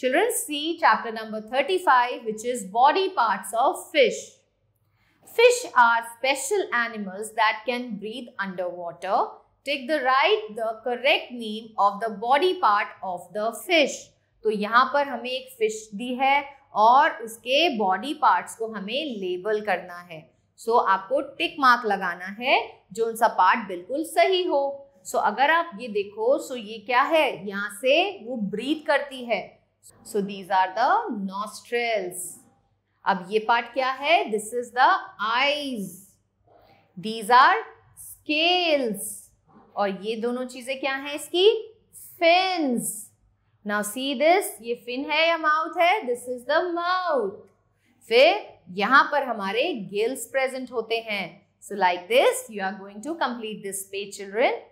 Children, see chapter number 35, which is body parts of fish. Fish are special animals that can breathe underwater. Take the right, the correct name of the body part of the fish. तो यहाँ पर हमें एक fish दी है और उसके body parts को हमें label करना है so, आपको tick mark लगाना है जो उनका part बिल्कुल सही हो so, अगर आप ये देखो so ये क्या है यहाँ से वो breathe करती है so these are the nostrils. अब ये पार्ट क्या है this is the eyes these are scales और ये दोनों चीजें क्या हैं इसकी फिन्स नाउ सी दिस ये फिन है या माउथ है दिस इज द माउथ फिर यहां पर हमारे गिल्स प्रेजेंट होते हैं so like this you are going to complete this पे चिल्ड्रेन